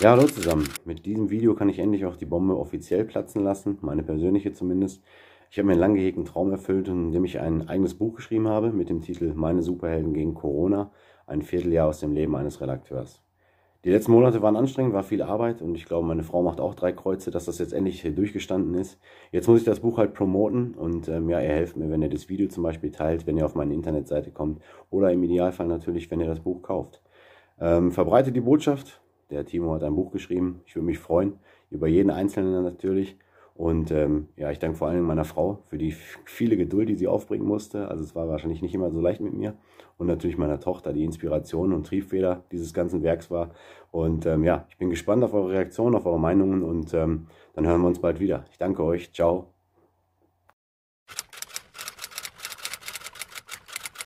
Ja, hallo zusammen. Mit diesem Video kann ich endlich auch die Bombe offiziell platzen lassen, meine persönliche zumindest. Ich habe mir einen lang gehegten Traum erfüllt, indem ich ein eigenes Buch geschrieben habe mit dem Titel Meine Superhelden gegen Corona, ein Vierteljahr aus dem Leben eines Redakteurs. Die letzten Monate waren anstrengend, war viel Arbeit und ich glaube, meine Frau macht auch drei Kreuze, dass das jetzt endlich durchgestanden ist. Jetzt muss ich das Buch halt promoten und ähm, ja, ihr helft mir, wenn ihr das Video zum Beispiel teilt, wenn ihr auf meine Internetseite kommt oder im Idealfall natürlich, wenn ihr das Buch kauft. Ähm, verbreitet die Botschaft, der Timo hat ein Buch geschrieben. Ich würde mich freuen über jeden Einzelnen natürlich. Und ähm, ja, ich danke vor allem meiner Frau für die viele Geduld, die sie aufbringen musste. Also es war wahrscheinlich nicht immer so leicht mit mir. Und natürlich meiner Tochter, die Inspiration und Triebfeder dieses ganzen Werks war. Und ähm, ja, ich bin gespannt auf eure Reaktionen, auf eure Meinungen und ähm, dann hören wir uns bald wieder. Ich danke euch. Ciao.